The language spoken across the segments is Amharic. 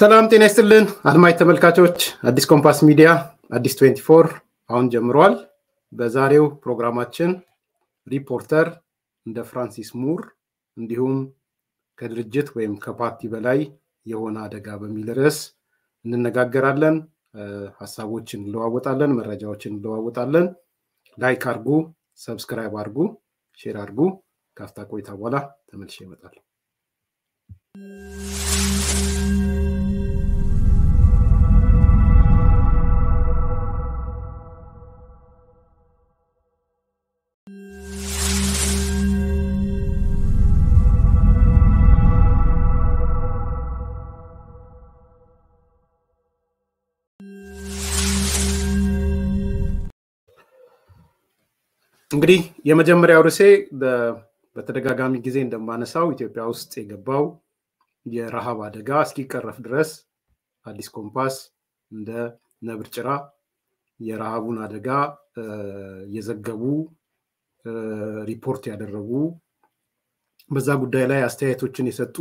ሰላም ጤና ይስጥልን አድማጭ ተመልካቾች፣ አዲስ ኮምፓስ ሚዲያ አዲስ 24 አሁን ጀምሯል። በዛሬው ፕሮግራማችን ሪፖርተር እንደ ፍራንሲስ ሙር እንዲሁም ከድርጅት ወይም ከፓርቲ በላይ የሆነ አደጋ በሚል ርዕስ እንነጋገራለን። ሀሳቦችን እንለዋወጣለን፣ መረጃዎችን እንለዋወጣለን። ላይክ አርጉ፣ ሰብስክራይብ አርጉ፣ ሼር አርጉ። ካፍታ ቆይታ በኋላ ተመልሼ ይመጣል። እንግዲህ የመጀመሪያው ርዕሴ በተደጋጋሚ ጊዜ እንደማነሳው ኢትዮጵያ ውስጥ የገባው የረሃብ አደጋ እስኪቀረፍ ድረስ አዲስ ኮምፓስ እንደ ነብር ጭራ የረሃቡን አደጋ የዘገቡ ሪፖርት ያደረጉ በዛ ጉዳይ ላይ አስተያየቶችን የሰጡ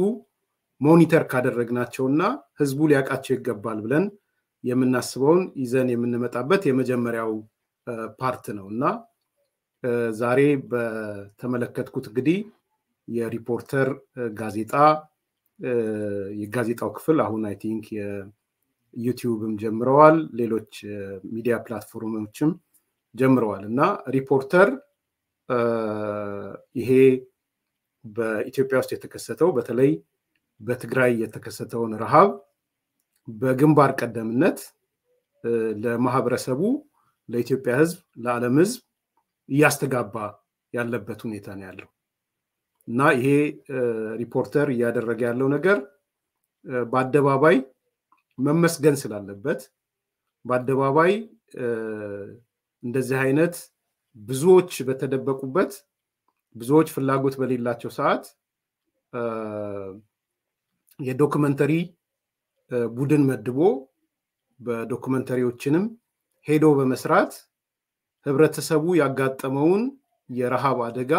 ሞኒተር ካደረግናቸው እና ህዝቡ ሊያውቃቸው ይገባል ብለን የምናስበውን ይዘን የምንመጣበት የመጀመሪያው ፓርት ነው እና ዛሬ በተመለከትኩት እንግዲህ የሪፖርተር ጋዜጣ የጋዜጣው ክፍል አሁን አይ ቲንክ ዩቲዩብም ጀምረዋል፣ ሌሎች ሚዲያ ፕላትፎርሞችም ጀምረዋል እና ሪፖርተር ይሄ በኢትዮጵያ ውስጥ የተከሰተው በተለይ በትግራይ የተከሰተውን ረሃብ በግንባር ቀደምነት ለማህበረሰቡ፣ ለኢትዮጵያ ህዝብ ለዓለም ህዝብ። እያስተጋባ ያለበት ሁኔታ ነው ያለው እና ይሄ ሪፖርተር እያደረገ ያለው ነገር በአደባባይ መመስገን ስላለበት በአደባባይ እንደዚህ አይነት ብዙዎች በተደበቁበት ብዙዎች ፍላጎት በሌላቸው ሰዓት የዶክመንተሪ ቡድን መድቦ በዶክመንተሪዎችንም ሄዶ በመስራት ህብረተሰቡ ያጋጠመውን የረሃብ አደጋ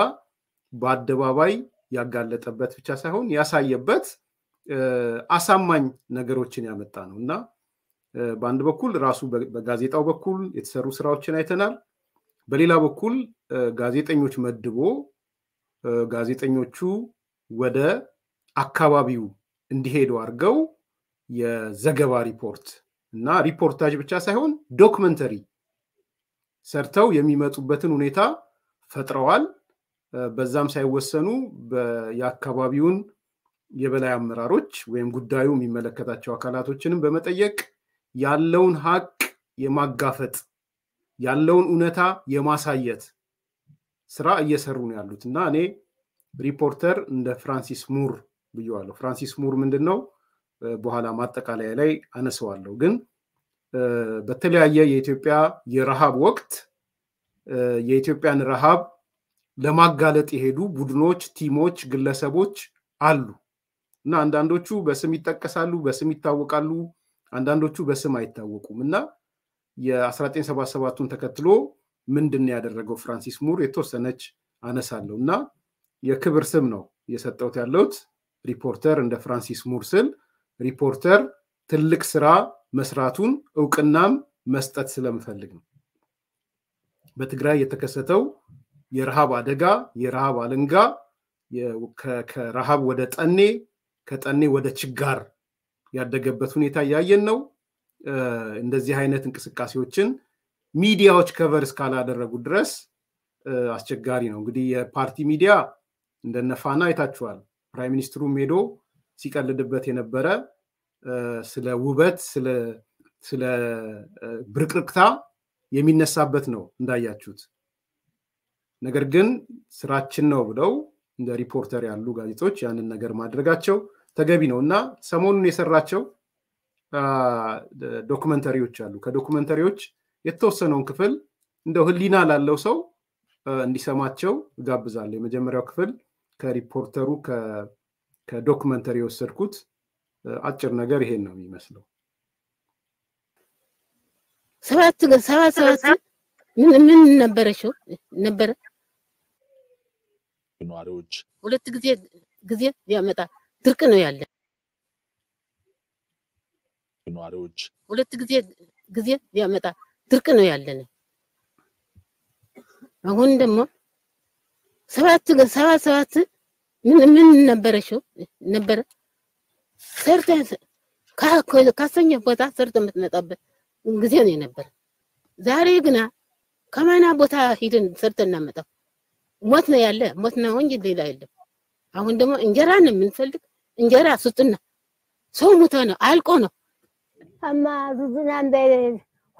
በአደባባይ ያጋለጠበት ብቻ ሳይሆን ያሳየበት አሳማኝ ነገሮችን ያመጣ ነው እና በአንድ በኩል ራሱ በጋዜጣው በኩል የተሰሩ ስራዎችን አይተናል። በሌላ በኩል ጋዜጠኞች መድቦ ጋዜጠኞቹ ወደ አካባቢው እንዲሄዱ አድርገው የዘገባ ሪፖርት እና ሪፖርታጅ ብቻ ሳይሆን ዶክመንተሪ ሰርተው የሚመጡበትን ሁኔታ ፈጥረዋል። በዛም ሳይወሰኑ የአካባቢውን የበላይ አመራሮች ወይም ጉዳዩ የሚመለከታቸው አካላቶችንም በመጠየቅ ያለውን ሀቅ የማጋፈጥ ያለውን እውነታ የማሳየት ስራ እየሰሩ ነው ያሉት እና እኔ ሪፖርተር እንደ ፍራንሲስ ሙር ብየዋለሁ። ፍራንሲስ ሙር ምንድን ነው በኋላ ማጠቃለያ ላይ አነሰዋለሁ ግን በተለያየ የኢትዮጵያ የረሃብ ወቅት የኢትዮጵያን ረሃብ ለማጋለጥ የሄዱ ቡድኖች፣ ቲሞች፣ ግለሰቦች አሉ እና አንዳንዶቹ በስም ይጠቀሳሉ፣ በስም ይታወቃሉ፣ አንዳንዶቹ በስም አይታወቁም እና የ1977ቱን ተከትሎ ምንድን ያደረገው ፍራንሲስ ሙር የተወሰነች አነሳለሁ እና የክብር ስም ነው የሰጠውት ያለውት ሪፖርተር እንደ ፍራንሲስ ሙር ስል ሪፖርተር ትልቅ ስራ መስራቱን እውቅናም መስጠት ስለምፈልግ ነው። በትግራይ የተከሰተው የረሃብ አደጋ የረሃብ አለንጋ ከረሃብ ወደ ጠኔ ከጠኔ ወደ ችጋር ያደገበት ሁኔታ እያየን ነው። እንደዚህ አይነት እንቅስቃሴዎችን ሚዲያዎች ከቨር እስካላደረጉ ድረስ አስቸጋሪ ነው። እንግዲህ የፓርቲ ሚዲያ እንደነፋና አይታችኋል። ፕራይም ሚኒስትሩም ሄዶ ሲቀልድበት የነበረ ስለ ውበት ስለ ብርቅርቅታ የሚነሳበት ነው እንዳያችሁት። ነገር ግን ስራችን ነው ብለው እንደ ሪፖርተር ያሉ ጋዜጦች ያንን ነገር ማድረጋቸው ተገቢ ነው እና ሰሞኑን የሰራቸው ዶክመንተሪዎች አሉ። ከዶክመንተሪዎች የተወሰነውን ክፍል እንደው ህሊና ላለው ሰው እንዲሰማቸው እጋብዛለሁ። የመጀመሪያው ክፍል ከሪፖርተሩ ከዶክመንተሪ የወሰድኩት አጭር ነገር ይሄን ነው የሚመስለው። ሰባት ሰባት ሰባት ምን ነበረ ሾው ነበረ ነዋሪዎች ሁለት ጊዜ ጊዜ ያመጣ ድርቅ ነው ያለ ነዋሪዎች ሁለት ጊዜ ጊዜ ያመጣ ድርቅ ነው ያለን። አሁን ደግሞ ሰባት ሰባት ሰባት ምን ምን ነበረ ሾው ነበረ ሰርተ ካሰኘ ቦታ ሰርተ የምትመጣበት ጊዜ ነው የነበረ። ዛሬ ግና ከማና ቦታ ሂድን ሰርተ እናመጣው ሞት ነው ያለ ሞት ነው እንጂ ሌላ የለም። አሁን ደግሞ እንጀራ ነው የምንፈልግ። እንጀራ ስጡና ሰው ሙተ ነው አልቆ ነው አማ ዙዙና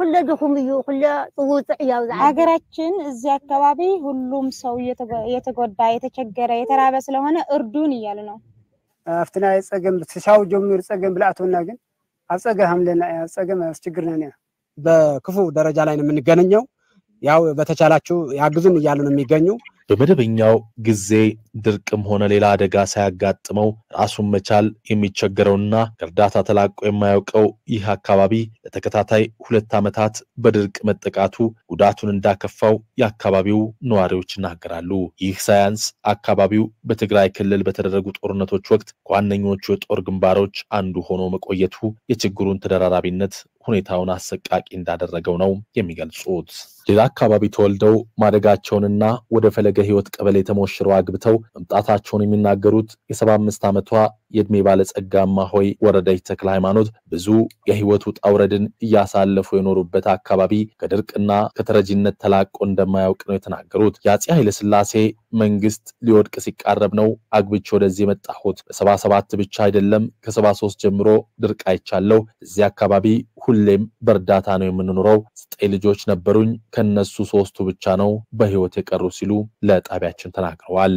ሁለ ድኹም እዩ ሁለ ፅውፅዕ ያው ሀገራችን እዚህ አካባቢ ሁሉም ሰው የተጎዳ የተቸገረ የተራበ ስለሆነ እርዱን እያሉ ነው። ኣብቲ ናይ ፀገም ትሻው ጀሚሩ ፀገም ብላእተውና ግን ኣብ ፀገም ሃምለና እያ ፀገም ኣስችግርና ያ በክፉ ደረጃ ላይ ነው የምንገነኘው። ያው በተቻላችሁ ያግዙን እያሉ ነው የሚገኙ በመደበኛው ጊዜ ድርቅም ሆነ ሌላ አደጋ ሳያጋጥመው ራሱን መቻል የሚቸገረውና ከእርዳታ ተላቆ የማያውቀው ይህ አካባቢ ለተከታታይ ሁለት ዓመታት በድርቅ መጠቃቱ ጉዳቱን እንዳከፋው የአካባቢው ነዋሪዎች ይናገራሉ። ይህ ሳያንስ አካባቢው በትግራይ ክልል በተደረጉ ጦርነቶች ወቅት ከዋነኞቹ የጦር ግንባሮች አንዱ ሆኖ መቆየቱ የችግሩን ተደራራቢነት ሁኔታውን አሰቃቂ እንዳደረገው ነው የሚገልጹት። ሌላ አካባቢ ተወልደው ማደጋቸውንና ወደ ፈለገ ህይወት ቀበሌ ተሞሽረው አግብተው መምጣታቸውን የሚናገሩት የሰባ አምስት ዓመቷ የዕድሜ ባለጸጋ እማሆይ ወረደች ተክለ ሃይማኖት ብዙ የህይወት ውጣ ውረድን እያሳለፉ የኖሩበት አካባቢ ከድርቅና ከተረጂነት ተላቆ እንደማያውቅ ነው የተናገሩት። የአፄ ኃይለስላሴ መንግስት ሊወድቅ ሲቃረብ ነው አግብቼ ወደዚህ የመጣሁት። በሰባ ሰባት ብቻ አይደለም ከሰባ ሶስት ጀምሮ ድርቅ አይቻለሁ። እዚህ አካባቢ ሁሌም በእርዳታ ነው የምንኖረው። ዘጠኝ ልጆች ነበሩኝ። ከነሱ ሶስቱ ብቻ ነው በህይወት የቀሩ ሲሉ ለጣቢያችን ተናግረዋል።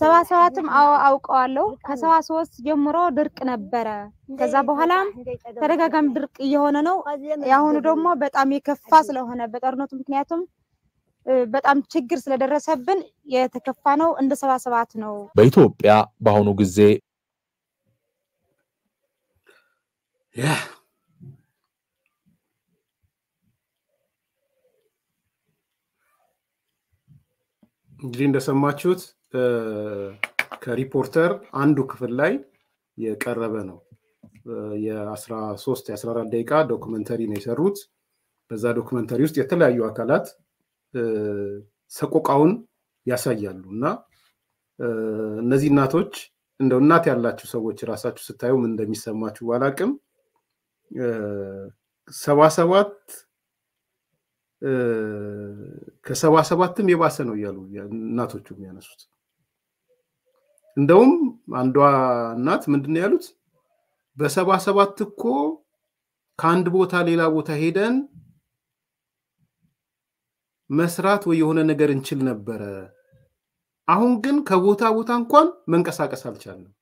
ሰባ ሰባትም አዎ አውቀዋለሁ። ከሰባ ሶስት ጀምሮ ድርቅ ነበረ። ከዛ በኋላም ተደጋጋሚ ድርቅ እየሆነ ነው። የአሁኑ ደግሞ በጣም የከፋ ስለሆነ በጦርነቱ ምክንያቱም በጣም ችግር ስለደረሰብን የተከፋ ነው። እንደ ሰባ ሰባት ነው። በኢትዮጵያ በአሁኑ ጊዜ Yeah. እንግዲህ እንደሰማችሁት ከሪፖርተር አንዱ ክፍል ላይ የቀረበ ነው። የ13 የ14 ደቂቃ ዶክመንተሪ ነው የሰሩት። በዛ ዶክመንተሪ ውስጥ የተለያዩ አካላት ሰቆቃውን ያሳያሉ እና እነዚህ እናቶች እንደው እናት ያላችሁ ሰዎች ራሳችሁ ስታዩ ምን እንደሚሰማችሁ ባላቅም ሰባ ሰባት ከሰባ ሰባትም የባሰ ነው እያሉ እናቶቹ የሚያነሱት። እንደውም አንዷ እናት ምንድነው ያሉት በሰባ ሰባት እኮ ከአንድ ቦታ ሌላ ቦታ ሄደን መስራት ወይ የሆነ ነገር እንችል ነበረ። አሁን ግን ከቦታ ቦታ እንኳን መንቀሳቀስ አልቻለም።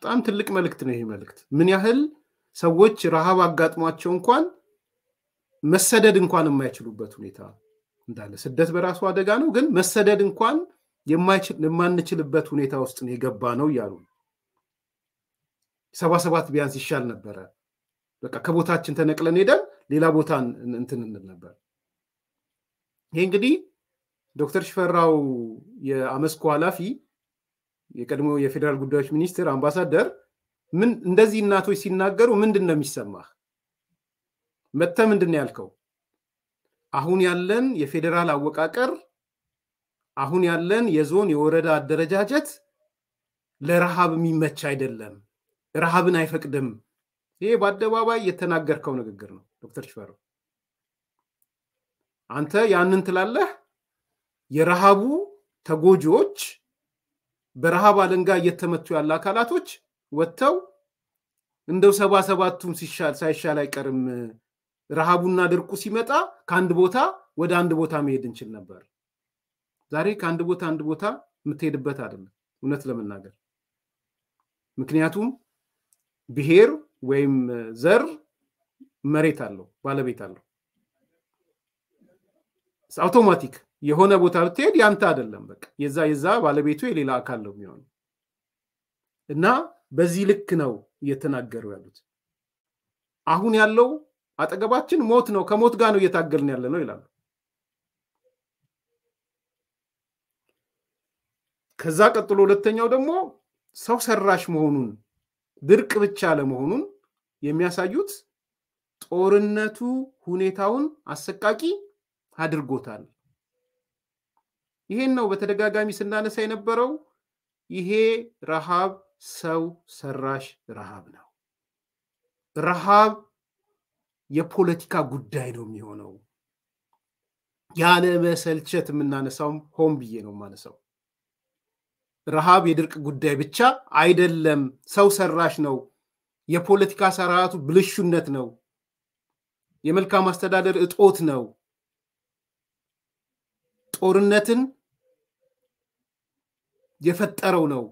በጣም ትልቅ መልእክት ነው ይህ መልእክት። ምን ያህል ሰዎች ረሃብ አጋጥሟቸው እንኳን መሰደድ እንኳን የማይችሉበት ሁኔታ እንዳለ፣ ስደት በራሱ አደጋ ነው፣ ግን መሰደድ እንኳን የማንችልበት ሁኔታ ውስጥ ነው የገባ ነው እያሉ ሰባ ሰባት ቢያንስ ይሻል ነበረ። በቃ ከቦታችን ተነቅለን ሄደን ሌላ ቦታ እንትን እንል ነበር። ይህ እንግዲህ ዶክተር ሽፈራው የአመስኮ ኃላፊ የቀድሞ የፌዴራል ጉዳዮች ሚኒስትር አምባሳደር ምን እንደዚህ እናቶች ሲናገሩ ምንድን ነው የሚሰማህ? መተ ምንድን ነው ያልከው? አሁን ያለን የፌዴራል አወቃቀር፣ አሁን ያለን የዞን የወረዳ አደረጃጀት ለረሃብ የሚመች አይደለም፣ ረሃብን አይፈቅድም። ይሄ በአደባባይ የተናገርከው ንግግር ነው ዶክተር ሽፈራው። አንተ ያንን ትላለህ፣ የረሃቡ ተጎጂዎች በረሃብ አለንጋ እየተመቱ ያለ አካላቶች ወጥተው እንደው ሰባ ሰባቱም ሳይሻል አይቀርም ረሃቡና ድርቁ ሲመጣ ከአንድ ቦታ ወደ አንድ ቦታ መሄድ እንችል ነበር። ዛሬ ከአንድ ቦታ አንድ ቦታ የምትሄድበት አይደለም፣ እውነት ለመናገር ምክንያቱም ብሔር ወይም ዘር መሬት አለው፣ ባለቤት አለው። አውቶማቲክ የሆነ ቦታ ብትሄድ ያንተ አይደለም በቃ የዛ የዛ ባለቤቱ የሌላ አካል ነው የሚሆኑ እና በዚህ ልክ ነው እየተናገሩ ያሉት አሁን ያለው አጠገባችን ሞት ነው ከሞት ጋር ነው እየታገልን ያለ ነው ይላሉ ከዛ ቀጥሎ ሁለተኛው ደግሞ ሰው ሰራሽ መሆኑን ድርቅ ብቻ ለመሆኑን የሚያሳዩት ጦርነቱ ሁኔታውን አሰቃቂ አድርጎታል። ይሄን ነው በተደጋጋሚ ስናነሳ የነበረው። ይሄ ረሃብ ሰው ሰራሽ ረሃብ ነው። ረሃብ የፖለቲካ ጉዳይ ነው የሚሆነው። ያለ መሰልቸት የምናነሳውም ሆን ብዬ ነው የማነሳው። ረሃብ የድርቅ ጉዳይ ብቻ አይደለም፣ ሰው ሰራሽ ነው። የፖለቲካ ስርዓቱ ብልሹነት ነው። የመልካም አስተዳደር እጦት ነው። ጦርነትን የፈጠረው ነው።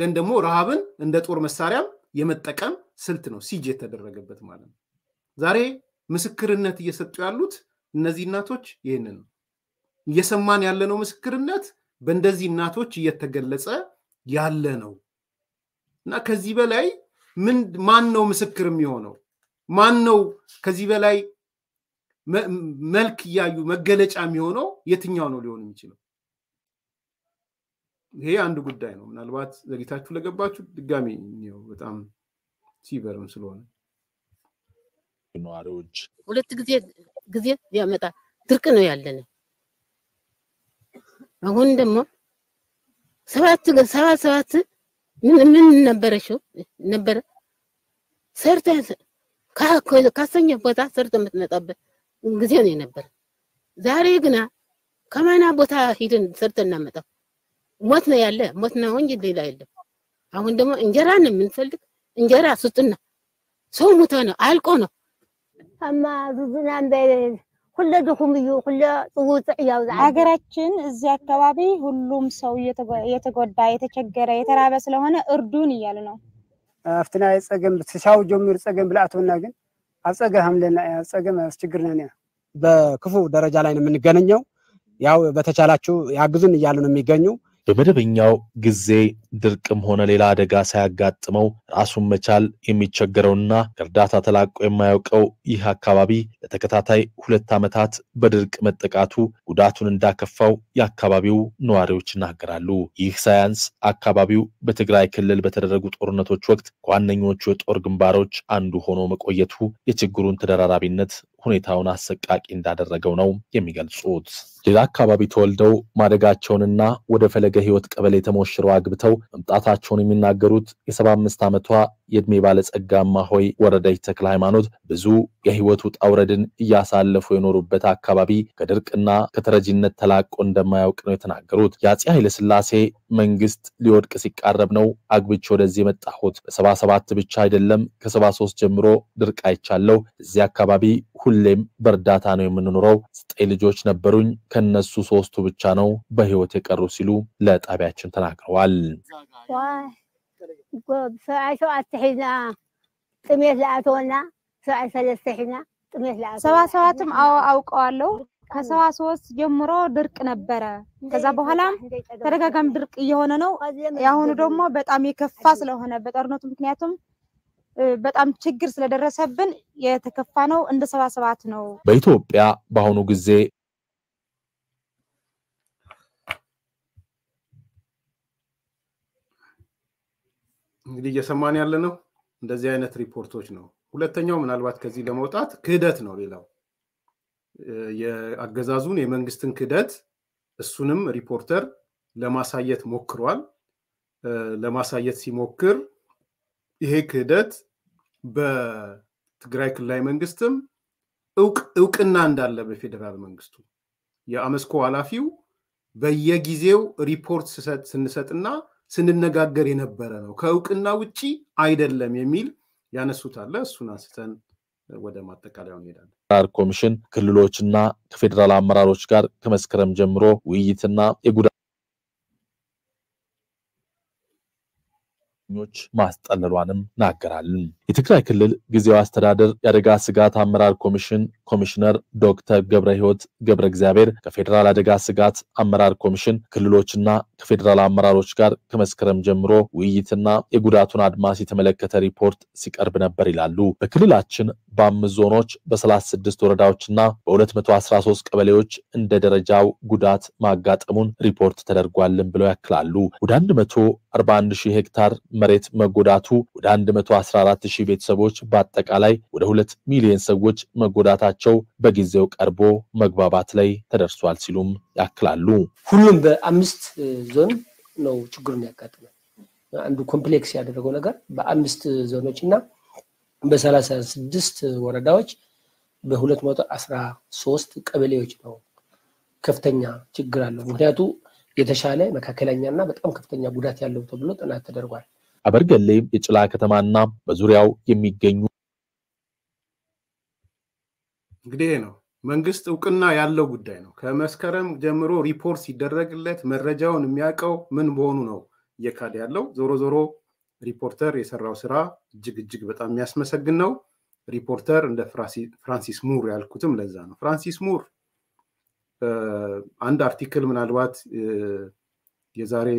ደን ደግሞ ረሃብን እንደ ጦር መሳሪያም የመጠቀም ስልት ነው ሲጅ የተደረገበት ማለት ነው። ዛሬ ምስክርነት እየሰጡ ያሉት እነዚህ እናቶች ይህንን ነው። እየሰማን ያለነው ምስክርነት በእንደዚህ እናቶች እየተገለጸ ያለ ነው እና ከዚህ በላይ ምን ማን ነው ምስክር የሚሆነው? ማን ነው ከዚህ በላይ መልክ እያዩ መገለጫ የሚሆነው የትኛው ነው ሊሆን የሚችለው? ይሄ አንድ ጉዳይ ነው። ምናልባት ዘግይታችሁ ለገባችሁ ድጋሚ በጣም ሲበርም ስለሆነ ነዋሪዎች ሁለት ጊዜ ጊዜ ያመጣ ድርቅ ነው ያለን። አሁን ደግሞ ሰባት ሰባት ሰባት ምን ምን ነበረሽው ነበረ ሰርተ ካሰኘ ቦታ ሰርተ የምትመጣበት ጊዜ ነው የነበር። ዛሬ ግና ከማና ቦታ ሂድን ሰርተን እናመጣው ሞት ነው ያለ ሞት ነው እንጂ ሌላ የለም። አሁን ደግሞ እንጀራ ነው የምንፈልግ። እንጀራ ስጡና ሰው ሙተ ነው አልቆ ነው አማ ዙዙና በል ሁለ ድኹም እዩ ሁለ ጽውፅዕ ያው ሀገራችን እዚህ አካባቢ ሁሉም ሰው የተጎዳ የተቸገረ የተራበ ስለሆነ እርዱን እያሉ ነው አፍትና የፀገም ሳው ጀሚሩ ጸገም ብላአቶና ግን አጸገ ሀምለና አጸገ ማስቸግር ነን። በክፉ ደረጃ ላይ ነው የምንገነኘው። ያው በተቻላችሁ ያግዙን እያሉ ነው የሚገኙ በመደበኛው ጊዜ ድርቅም ሆነ ሌላ አደጋ ሳያጋጥመው ራሱን መቻል የሚቸገረውና እርዳታ ተላቆ የማያውቀው ይህ አካባቢ ለተከታታይ ሁለት ዓመታት በድርቅ መጠቃቱ ጉዳቱን እንዳከፋው የአካባቢው ነዋሪዎች ይናገራሉ። ይህ ሳያንስ አካባቢው በትግራይ ክልል በተደረጉ ጦርነቶች ወቅት ከዋነኞቹ የጦር ግንባሮች አንዱ ሆኖ መቆየቱ የችግሩን ተደራራቢነት ሁኔታውን አሰቃቂ እንዳደረገው ነው የሚገልጹት። ሌላ አካባቢ ተወልደው ማደጋቸውንና ወደ ፈለገ ህይወት ቀበሌ ተሞሽረው አግብተው መምጣታቸውን የሚናገሩት የሰባ አምስት ዓመቷ የዕድሜ ባለጸጋ እማሆይ ወረደች ተክለ ሃይማኖት ብዙ የሕይወት ውጣ ውረድን እያሳለፉ የኖሩበት አካባቢ ከድርቅና ከተረጂነት ተላቆ እንደማያውቅ ነው የተናገሩት። የአፄ ኃይለስላሴ መንግስት ሊወድቅ ሲቃረብ ነው አግብቼ ወደዚህ የመጣሁት። በሰባ ሰባት ብቻ አይደለም ከሰባ ሶስት ጀምሮ ድርቅ አይቻለው። እዚህ አካባቢ ሁሌም በእርዳታ ነው የምንኖረው። ዘጠኝ ልጆች ነበሩኝ። ከነሱ ሶስቱ ብቻ ነው በህይወት የቀሩ ሲሉ ለጣቢያችን ተናግረዋል። ሰባ ሰባትም አዎ አውቀዋለሁ። ከሰባ ሶስት ጀምሮ ድርቅ ነበረ። ከዛ በኋላም ተደጋጋሚ ድርቅ እየሆነ ነው። የአሁኑ ደግሞ በጣም የከፋ ስለሆነ በጦርነቱ ምክንያቱም በጣም ችግር ስለደረሰብን የተከፋ ነው። እንደ ሰባ ሰባት ነው። በኢትዮጵያ በአሁኑ ጊዜ እንግዲህ እየሰማን ያለ ነው እንደዚህ አይነት ሪፖርቶች ነው። ሁለተኛው ምናልባት ከዚህ ለመውጣት ክህደት ነው። ሌላው የአገዛዙን የመንግስትን ክህደት እሱንም ሪፖርተር ለማሳየት ሞክሯል። ለማሳየት ሲሞክር ይሄ ክህደት በትግራይ ክልላዊ መንግስትም እውቅና እንዳለ በፌዴራል መንግስቱ የአመስኮ ኃላፊው በየጊዜው ሪፖርት ስንሰጥና ስንነጋገር የነበረ ነው። ከእውቅና ውጪ አይደለም የሚል ያነሱታለ። እሱን አንስተን ወደ ማጠቃለያው እንሄዳለን። ራር ኮሚሽን ክልሎችና ከፌዴራል አመራሮች ጋር ከመስከረም ጀምሮ ውይይትና የጉዳ ሰልፈኞች ማስጠለሏንም ናገራል። የትግራይ ክልል ጊዜያዊ አስተዳደር የአደጋ ስጋት አመራር ኮሚሽን ኮሚሽነር ዶክተር ገብረ ህይወት ገብረ እግዚአብሔር ከፌዴራል አደጋ ስጋት አመራር ኮሚሽን ክልሎችና ከፌዴራል አመራሮች ጋር ከመስከረም ጀምሮ ውይይትና የጉዳቱን አድማስ የተመለከተ ሪፖርት ሲቀርብ ነበር ይላሉ። በክልላችን በአምስት ዞኖች በ36 ወረዳዎችና በ213 ቀበሌዎች እንደ ደረጃው ጉዳት ማጋጠሙን ሪፖርት ተደርጓልን ብለው ያክላሉ። ወደ 141 ሺህ ሄክታር መሬት መጎዳቱ ወደ 114 ሺህ ቤተሰቦች በአጠቃላይ ወደ 2 ሚሊዮን ሰዎች መጎዳታቸው በጊዜው ቀርቦ መግባባት ላይ ተደርሷል ሲሉም ያክላሉ። ሁሉም በአምስት ዞን ነው ችግሩን ያጋጥማል። አንዱ ኮምፕሌክስ ያደረገው ነገር በአምስት ዞኖች እና በሰላሳ ስድስት ወረዳዎች በሁለት መቶ አስራ ሶስት ቀበሌዎች ነው ከፍተኛ ችግር አለው። ምክንያቱ የተሻለ መካከለኛና በጣም ከፍተኛ ጉዳት ያለው ተብሎ ጥናት ተደርጓል። አበርገሌ የጭላ ከተማና በዙሪያው የሚገኙ እንግዲህ ነው መንግስት እውቅና ያለው ጉዳይ ነው። ከመስከረም ጀምሮ ሪፖርት ሲደረግለት መረጃውን የሚያውቀው ምን መሆኑ ነው እየካደ ያለው ዞሮ ዞሮ ሪፖርተር የሰራው ስራ እጅግ እጅግ በጣም የሚያስመሰግን ነው። ሪፖርተር እንደ ፍራንሲስ ሙር ያልኩትም ለዛ ነው። ፍራንሲስ ሙር አንድ አርቲክል ምናልባት የዛሬ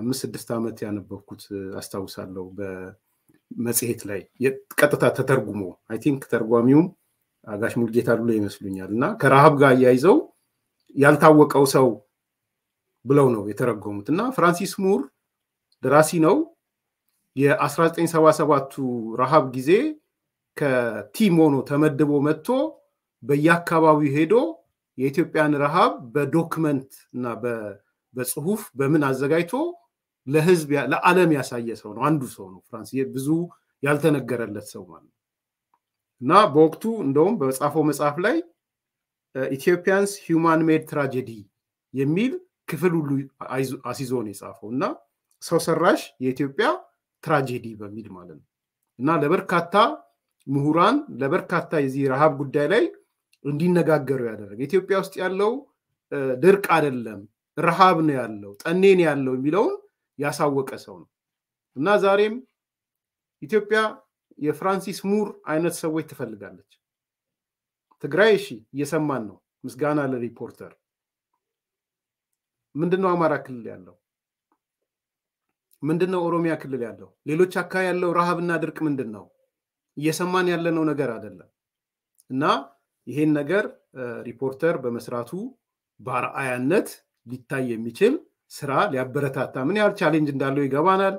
አምስት ስድስት ዓመት ያነበብኩት አስታውሳለሁ በመጽሔት ላይ ቀጥታ ተተርጉሞ አይ ቲንክ ተርጓሚውም አጋሽ ሙልጌታ ሉላ ይመስሉኛል እና ከረሃብ ጋር አያይዘው ያልታወቀው ሰው ብለው ነው የተረጎሙት እና ፍራንሲስ ሙር ደራሲ ነው የ1977ቱ ረሃብ ጊዜ ከቲም ሆኖ ተመድቦ መጥቶ በየአካባቢው ሄዶ የኢትዮጵያን ረሃብ በዶክመንት እና በጽሁፍ በምን አዘጋጅቶ ለህዝብ ለዓለም ያሳየ ሰው ነው። አንዱ ሰው ነው ፍራንስ ብዙ ያልተነገረለት ሰው ማለት ነው። እና በወቅቱ እንደውም በጻፈው መጽሐፍ ላይ ኢትዮጵያንስ ሂውማን ሜድ ትራጀዲ የሚል ክፍል ሁሉ አሲዞን ነው የጻፈው እና ሰው ሰራሽ የኢትዮጵያ ትራጀዲ በሚል ማለት ነው እና ለበርካታ ምሁራን ለበርካታ የዚህ ረሃብ ጉዳይ ላይ እንዲነጋገሩ ያደረገ ኢትዮጵያ ውስጥ ያለው ድርቅ አይደለም ረሃብ ነው ያለው ጠኔን ያለው የሚለውን ያሳወቀ ሰው ነው እና ዛሬም ኢትዮጵያ የፍራንሲስ ሙር አይነት ሰዎች ትፈልጋለች። ትግራይ እሺ፣ እየሰማን ነው። ምስጋና ለሪፖርተር። ምንድነው አማራ ክልል ያለው? ምንድን ነው ኦሮሚያ ክልል ያለው? ሌሎች አካባቢ ያለው ረሃብና ድርቅ ምንድን ነው? እየሰማን ያለነው ነገር አይደለም። እና ይሄን ነገር ሪፖርተር በመስራቱ በአርአያነት ሊታይ የሚችል ስራ ሊያበረታታ ምን ያህል ቻሌንጅ እንዳለው ይገባናል።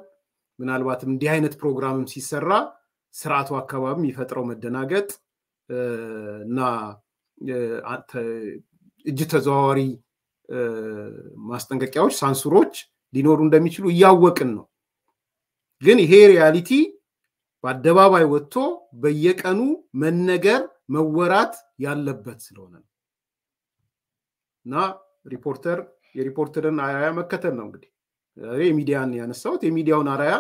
ምናልባትም እንዲህ አይነት ፕሮግራምም ሲሰራ ስርዓቱ አካባቢ የሚፈጥረው መደናገጥ እና እጅ ተዘዋዋሪ ማስጠንቀቂያዎች፣ ሳንሱሮች ሊኖሩ እንደሚችሉ እያወቅን ነው። ግን ይሄ ሪያሊቲ በአደባባይ ወጥቶ በየቀኑ መነገር መወራት ያለበት ስለሆነ ነው እና ሪፖርተር የሪፖርተርን አራያ መከተል ነው እንግዲህ የሚዲያን ያነሳሁት የሚዲያውን አራያ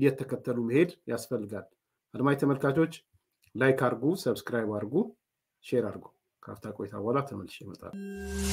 እየተከተሉ መሄድ ያስፈልጋል። አድማጭ ተመልካቾች ላይክ አርጉ፣ ሰብስክራይብ አርጉ፣ ሼር አርጉ። ካፍታ ቆይታ በኋላ ተመልሼ እመጣለሁ።